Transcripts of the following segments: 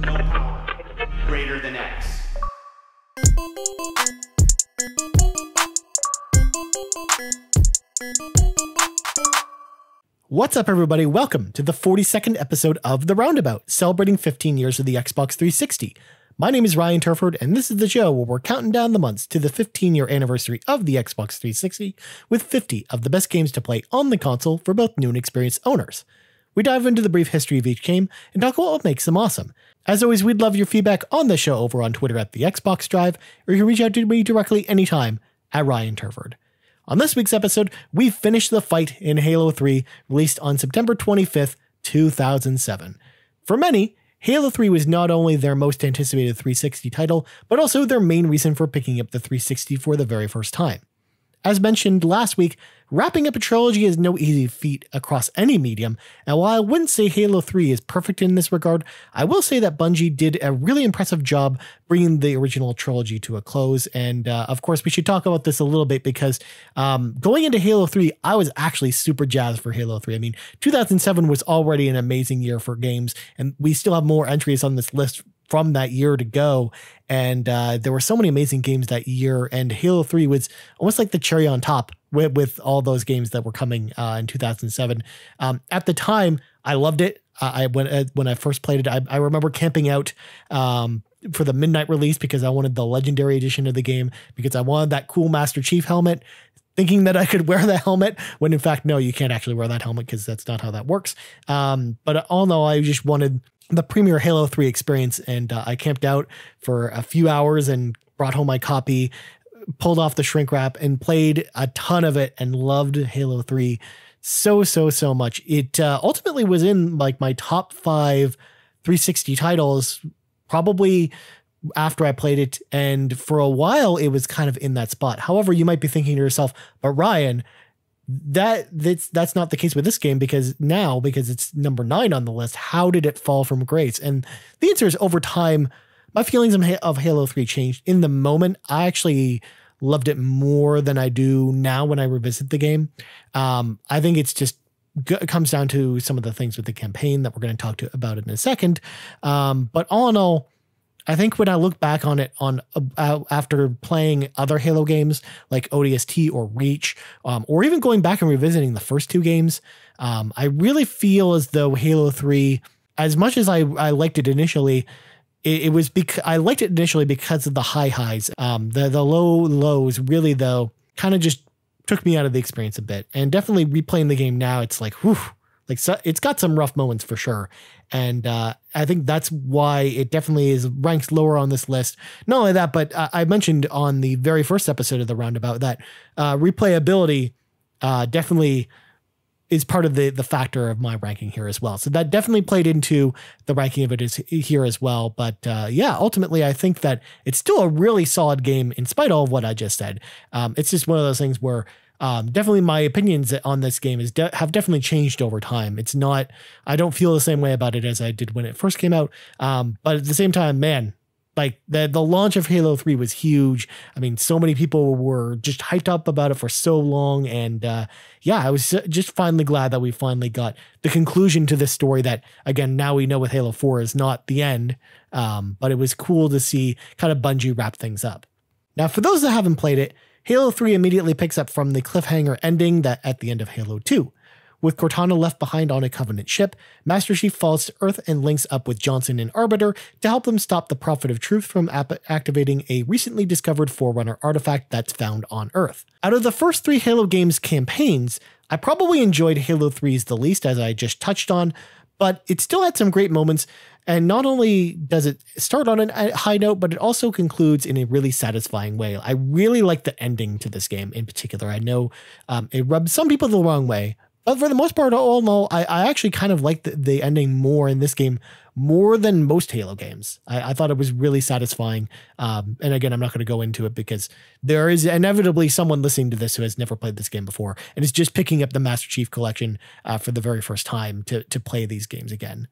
no greater than X. What's up, everybody? Welcome to the 42nd episode of The Roundabout, celebrating 15 years of the Xbox 360. My name is Ryan Turford, and this is the show where we're counting down the months to the 15 year anniversary of the Xbox 360 with 50 of the best games to play on the console for both new and experienced owners. We dive into the brief history of each game and talk about what makes them awesome. As always, we'd love your feedback on the show over on Twitter at the Xbox Drive, or you can reach out to me directly anytime at Ryan Turford. On this week's episode, we finish the fight in Halo 3, released on September 25th, 2007. For many, Halo 3 was not only their most anticipated 360 title, but also their main reason for picking up the 360 for the very first time. As mentioned last week, wrapping up a trilogy is no easy feat across any medium, and while I wouldn't say Halo 3 is perfect in this regard, I will say that Bungie did a really impressive job bringing the original trilogy to a close. And uh, of course, we should talk about this a little bit because um, going into Halo 3, I was actually super jazzed for Halo 3. I mean, 2007 was already an amazing year for games, and we still have more entries on this list from that year to go. And uh, there were so many amazing games that year, and Halo 3 was almost like the cherry on top with, with all those games that were coming uh, in 2007. Um, at the time, I loved it. Uh, I when uh, when I first played it, I, I remember camping out um, for the midnight release because I wanted the legendary edition of the game because I wanted that cool Master Chief helmet thinking that I could wear the helmet when in fact, no, you can't actually wear that helmet because that's not how that works. Um, but all in all, I just wanted the premier Halo 3 experience and uh, I camped out for a few hours and brought home my copy, pulled off the shrink wrap and played a ton of it and loved Halo 3 so, so, so much. It uh, ultimately was in like my top five 360 titles, probably after I played it. And for a while, it was kind of in that spot. However, you might be thinking to yourself, but Ryan, that that's that's not the case with this game because now because it's number nine on the list how did it fall from grace and the answer is over time my feelings of halo 3 changed in the moment i actually loved it more than i do now when i revisit the game um, i think it's just it comes down to some of the things with the campaign that we're going to talk to about in a second um, but all in all I think when I look back on it on uh, uh after playing other Halo games like ODST or Reach, um, or even going back and revisiting the first two games, um, I really feel as though Halo Three, as much as I, I liked it initially, it, it was because I liked it initially because of the high highs. Um, the the low lows really though kind of just took me out of the experience a bit, and definitely replaying the game now, it's like whew. Like so, it's got some rough moments for sure, and uh, I think that's why it definitely is ranks lower on this list. Not only that, but uh, I mentioned on the very first episode of the roundabout that uh, replayability uh, definitely is part of the the factor of my ranking here as well. So that definitely played into the ranking of it is here as well. But uh, yeah, ultimately, I think that it's still a really solid game in spite of all of what I just said. Um, it's just one of those things where um, definitely my opinions on this game is de- have definitely changed over time. It's not, I don't feel the same way about it as I did when it first came out. Um, but at the same time, man, like the the launch of Halo 3 was huge. I mean, so many people were just hyped up about it for so long and uh, yeah, I was just finally glad that we finally got the conclusion to this story that again, now we know with Halo 4 is not the end. Um, but it was cool to see kind of Bungie wrap things up. Now, for those that haven't played it, Halo 3 immediately picks up from the cliffhanger ending that at the end of Halo 2. With Cortana left behind on a Covenant ship, Master Chief falls to Earth and links up with Johnson and Arbiter to help them stop the Prophet of Truth from ap- activating a recently discovered Forerunner artifact that's found on Earth. Out of the first three Halo games' campaigns, I probably enjoyed Halo 3's the least, as I just touched on, but it still had some great moments. And not only does it start on a high note, but it also concludes in a really satisfying way. I really like the ending to this game in particular. I know um, it rubs some people the wrong way, but for the most part, all in all, I, I actually kind of liked the, the, ending more in this game more than most Halo games. I, I thought it was really satisfying. Um, and again, I'm not going to go into it because there is inevitably someone listening to this who has never played this game before and is just picking up the Master Chief Collection uh, for the very first time to to play these games again.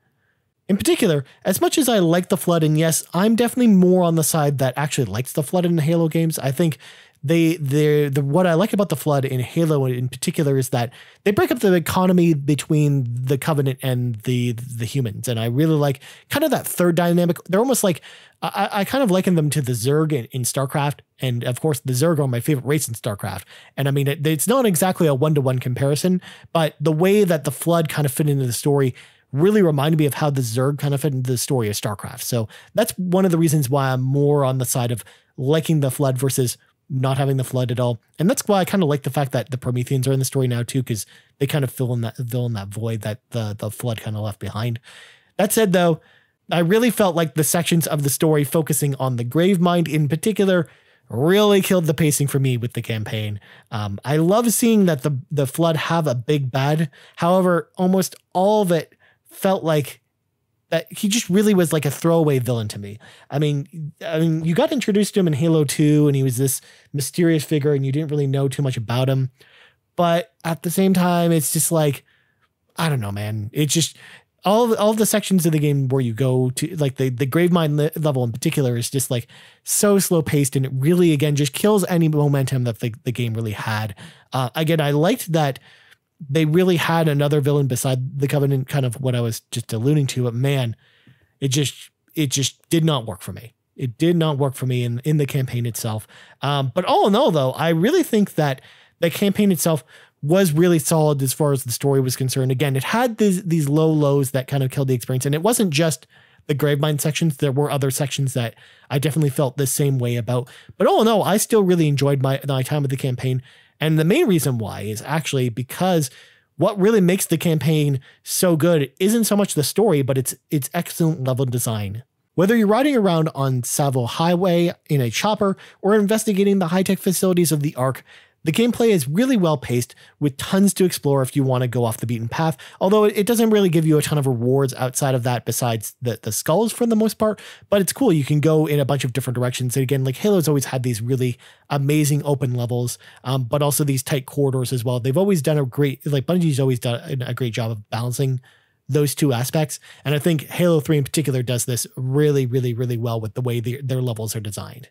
In particular, as much as I like the Flood, and yes, I'm definitely more on the side that actually likes the Flood in the Halo games, I think they they the what I like about the flood in Halo in particular is that they break up the economy between the Covenant and the the humans, and I really like kind of that third dynamic. They're almost like I, I kind of liken them to the Zerg in, in, StarCraft, and of course the Zerg are my favorite race in StarCraft. And I mean it, it's not exactly a one to one comparison, but the way that the flood kind of fit into the story really reminded me of how the Zerg kind of fit into the story of StarCraft. So that's one of the reasons why I'm more on the side of liking the flood versus not having the flood at all. And that's why I kind of like the fact that the Prometheans are in the story now too, because they kind of fill in that fill in that void that the the flood kind of left behind. That said, though, I really felt like the sections of the story focusing on the grave mind in particular really killed the pacing for me with the campaign. Um, I love seeing that the the flood have a big bad. However, almost all of it felt like that he just really was like a throwaway villain to me. I mean, I mean, you got introduced to him in Halo 2 and he was this mysterious figure and you didn't really know too much about him. But at the same time, it's just like I don't know, man. It's just all all the sections of the game where you go to like the the gravemind le- level in particular is just like so slow paced and it really again just kills any momentum that the, the game really had. Uh, again, I liked that they really had another villain beside the Covenant, kind of what I was just alluding to. But man, it just it just did not work for me. It did not work for me in in the campaign itself. Um, but all in all, though, I really think that the campaign itself was really solid as far as the story was concerned. Again, it had these these low lows that kind of killed the experience, and it wasn't just the Gravemind sections. There were other sections that I definitely felt the same way about. But all in all, I still really enjoyed my my time with the campaign. And the main reason why is actually because what really makes the campaign so good isn't so much the story, but it's its excellent level design. Whether you're riding around on Savo Highway in a chopper or investigating the high tech facilities of the Ark, the gameplay is really well paced, with tons to explore if you want to go off the beaten path, although it doesn't really give you a ton of rewards outside of that besides the, the skulls for the most part. But it's cool. You can go in a bunch of different directions. And again, like Halo's always had these really amazing open levels, um, but also these tight corridors as well. They've always done a great, like Bungie's always done a great job of balancing those two aspects. And I think Halo 3 in particular does this really, really, really well with the way the, their levels are designed.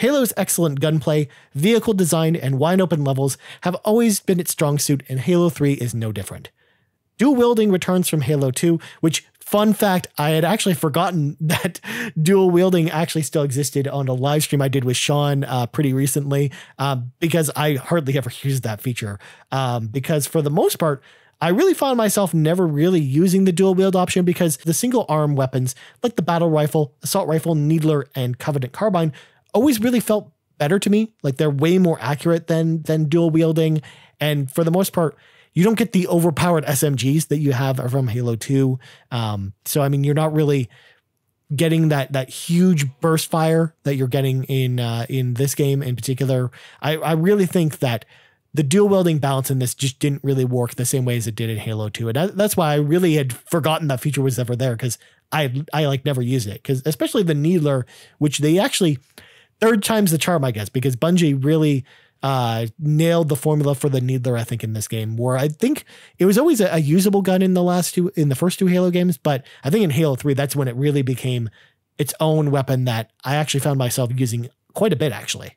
Halo's excellent gunplay, vehicle design, and wide open levels have always been its strong suit, and Halo 3 is no different. Dual wielding returns from Halo 2, which, fun fact, I had actually forgotten that dual wielding actually still existed on a live stream I did with Sean uh, pretty recently, uh, because I hardly ever used that feature. Um, because for the most part, I really found myself never really using the dual wield option because the single arm weapons, like the battle rifle, assault rifle, needler, and covenant carbine, always really felt better to me. Like they're way more accurate than than dual wielding, and for the most part, you don't get the overpowered SMGs that you have from Halo Two. Um, so I mean, you're not really getting that that huge burst fire that you're getting in uh, in this game in particular. I, I really think that the dual wielding balance in this just didn't really work the same way as it did in Halo 2. And that, that's why I really had forgotten that feature was ever there because I I like never used it because especially the needler, which they actually third time's the charm, I guess, because Bungie really uh, nailed the formula for the Needler, I think, in this game, where I think it was always a, a, usable gun in the last two, in the first two Halo games, but I think in Halo 3, that's when it really became its own weapon that I actually found myself using quite a bit, actually.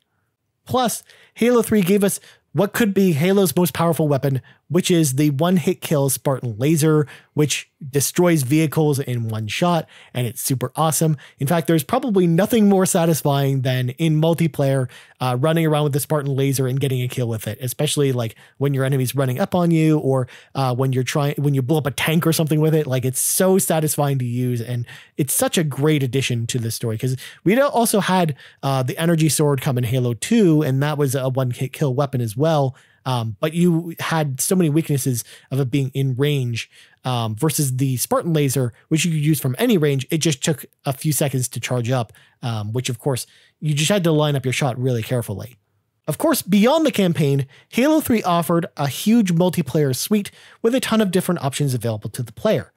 Plus, Halo 3 gave us what could be Halo's most powerful weapon which is the one hit kill Spartan laser, which destroys vehicles in one shot, and it's super awesome. In fact, there's probably nothing more satisfying than in multiplayer uh, running around with the Spartan laser and getting a kill with it, especially like when your enemy's running up on you or uh, when you're trying when you blow up a tank or something with it. Like it's so satisfying to use, and it's such a great addition to the story because we also had uh, the energy sword come in Halo 2, and that was a one hit kill weapon as well. Um, but you had so many weaknesses of it being in range um, versus the Spartan laser, which you could use from any range. It just took a few seconds to charge up, um, which of course you just had to line up your shot really carefully. Of course, beyond the campaign, Halo 3 offered a huge multiplayer suite with a ton of different options available to the player.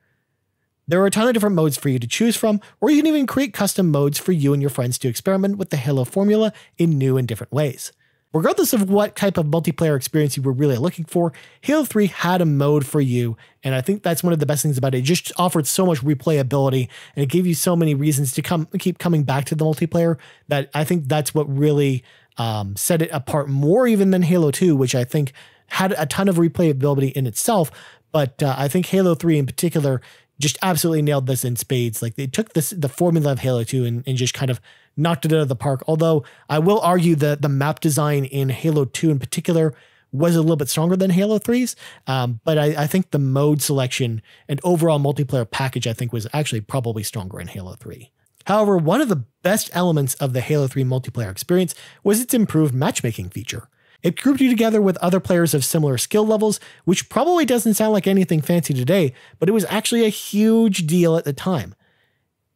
There are a ton of different modes for you to choose from, or you can even create custom modes for you and your friends to experiment with the Halo formula in new and different ways. Regardless of what type of multiplayer experience you were really looking for, Halo 3 had a mode for you. And I think that's one of the best things about it. It just offered so much replayability and it gave you so many reasons to come keep coming back to the multiplayer that I think that's what really um, set it apart more even than Halo 2, which I think had a ton of replayability in itself. But uh, I think Halo 3 in particular just absolutely nailed this in spades. Like they took this the formula of Halo 2 and, and just kind of knocked it out of the park. Although I will argue that the map design in Halo 2 in particular was a little bit stronger than Halo 3's. Um, but I, I, think the mode selection and overall multiplayer package, I think, was actually probably stronger in Halo 3. However, one of the best elements of the Halo 3 multiplayer experience was its improved matchmaking feature. It grouped you together with other players of similar skill levels, which probably doesn't sound like anything fancy today, but it was actually a huge deal at the time.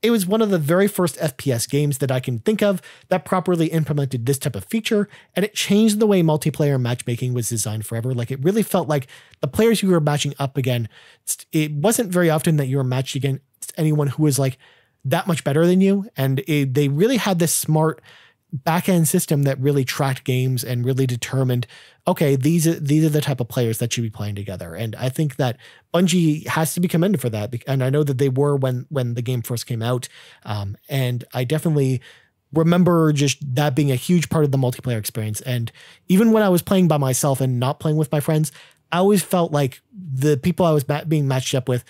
It was one of the very first FPS games that I can think of that properly implemented this type of feature, and it changed the way multiplayer matchmaking was designed forever. Like, it really felt like the players you were matching up again, it wasn't very often that you were matched against anyone who was like that much better than you. And it, they really had this smart back-end system that really tracked games and really determined okay these are these are the type of players that should be playing together and i think that bungie has to be commended for that and i know that they were when when the game first came out um, and i definitely remember just that being a huge part of the multiplayer experience and even when i was playing by myself and not playing with my friends i always felt like the people i was being matched up with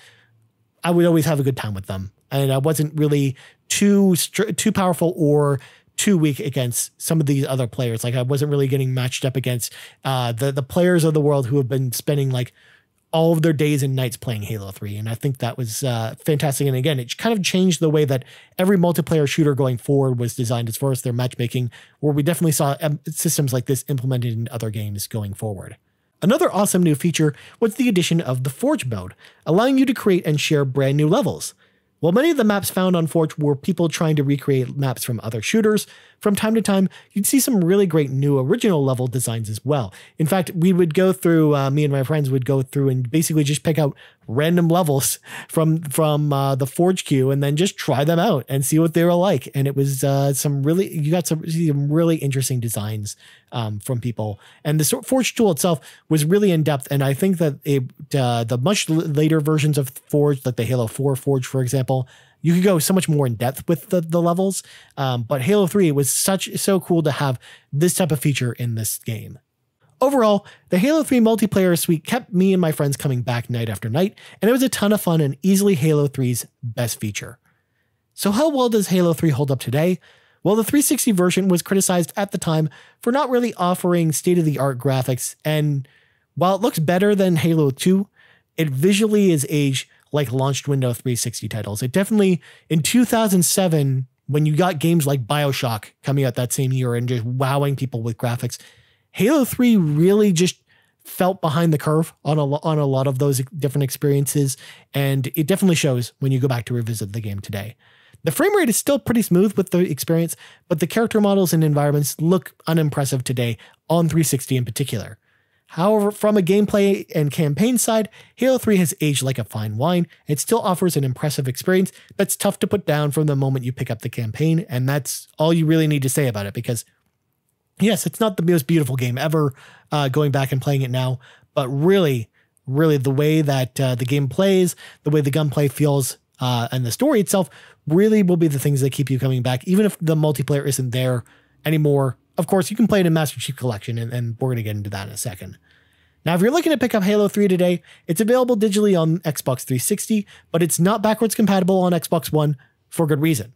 i would always have a good time with them and i wasn't really too too powerful or too weak against some of these other players. Like I wasn't really getting matched up against uh, the the players of the world who have been spending like all of their days and nights playing Halo 3. And I think that was uh, fantastic. And again, it kind of changed the way that every multiplayer shooter going forward was designed as far as their matchmaking, where we definitely saw um, systems like this implemented in other games going forward. Another awesome new feature was the addition of the Forge mode, allowing you to create and share brand new levels. While many of the maps found on Forge were people trying to recreate maps from other shooters, from time to time, you'd see some really great new original level designs as well. In fact, we would go through, uh, me and my friends would go through and basically just pick out random levels from from uh, the Forge queue and then just try them out and see what they were like. And it was uh, some really, you got some, some really interesting designs um, from people. And the Forge tool itself was really in depth. And I think that it, uh, the much later versions of Forge, like the Halo 4 Forge, for example, you could go so much more in depth with the, the levels. Um, but Halo 3 was such so cool to have this type of feature in this game. Overall, the Halo 3 multiplayer suite kept me and my friends coming back night after night, and it was a ton of fun and easily Halo 3's best feature. So, how well does Halo 3 hold up today? Well, the 360 version was criticized at the time for not really offering state of the art graphics, and while it looks better than Halo 2, it visually is aged like launched Windows 360 titles. It definitely in 2007 when you got games like BioShock coming out that same year and just wowing people with graphics, Halo 3 really just felt behind the curve on a on a lot of those different experiences and it definitely shows when you go back to revisit the game today. The frame rate is still pretty smooth with the experience, but the character models and environments look unimpressive today on 360 in particular. However, from a gameplay and campaign side, Halo 3 has aged like a fine wine. It still offers an impressive experience that's tough to put down from the moment you pick up the campaign, and that's all you really need to say about it because, yes, it's not the most beautiful game ever uh, going back and playing it now, but really, really the way that uh, the game plays, the way the gunplay feels, uh, and the story itself really will be the things that keep you coming back, even if the multiplayer isn't there anymore of course, you can play it in Master Chief Collection, and, and we're going to get into that in a second. Now, if you're looking to pick up Halo 3 today, it's available digitally on Xbox 360, but it's not backwards compatible on Xbox One for good reason.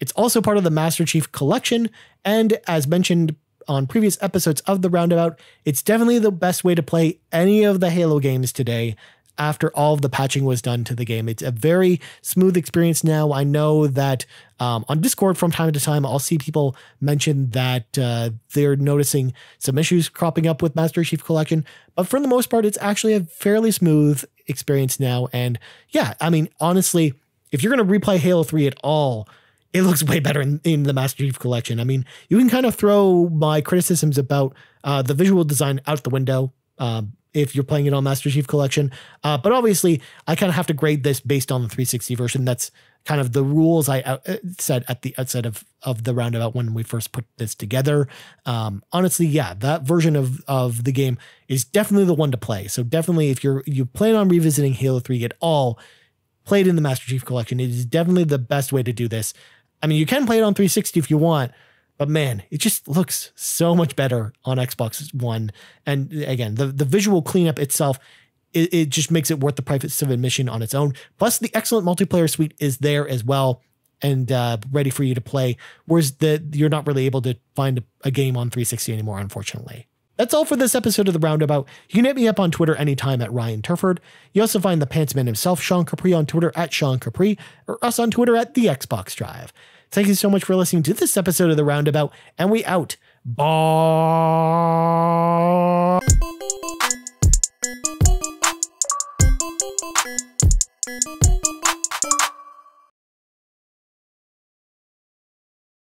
It's also part of the Master Chief Collection, and as mentioned on previous episodes of The Roundabout, it's definitely the best way to play any of the Halo games today, after all of the patching was done to the game. It's a very smooth experience now. I know that um, on Discord from time to time, I'll see people mention that uh, they're noticing some issues cropping up with Master Chief Collection, but for the most part, it's actually a fairly smooth experience now. And yeah, I mean, honestly, if you're going to replay Halo 3 at all, it looks way better in, in, the Master Chief Collection. I mean, you can kind of throw my criticisms about uh, the visual design out the window. Um, if you're playing it on Master Chief Collection. Uh, but obviously, I kind of have to grade this based on the 360 version. That's kind of the rules I out- uh, said at the outset of of the roundabout when we first put this together. Um, honestly, yeah, that version of of the game is definitely the one to play. So definitely, if you're you plan on revisiting Halo 3 at all, play it in the Master Chief Collection. It is definitely the best way to do this. I mean, you can play it on 360 if you want, but man, it just looks so much better on Xbox One. And again, the, the visual cleanup itself, it, it just makes it worth the price of admission on its own. Plus, the excellent multiplayer suite is there as well and uh, ready for you to play. Whereas the you're not really able to find a game on 360 anymore, unfortunately. That's all for this episode of The Roundabout. You can hit me up on Twitter anytime at Ryan Turford. You also find the Pantsman himself, Sean Capri, on Twitter at Sean Capri, or us on Twitter at The Xbox Drive. Thank you so much for listening to this episode of The Roundabout, and we out. Bye.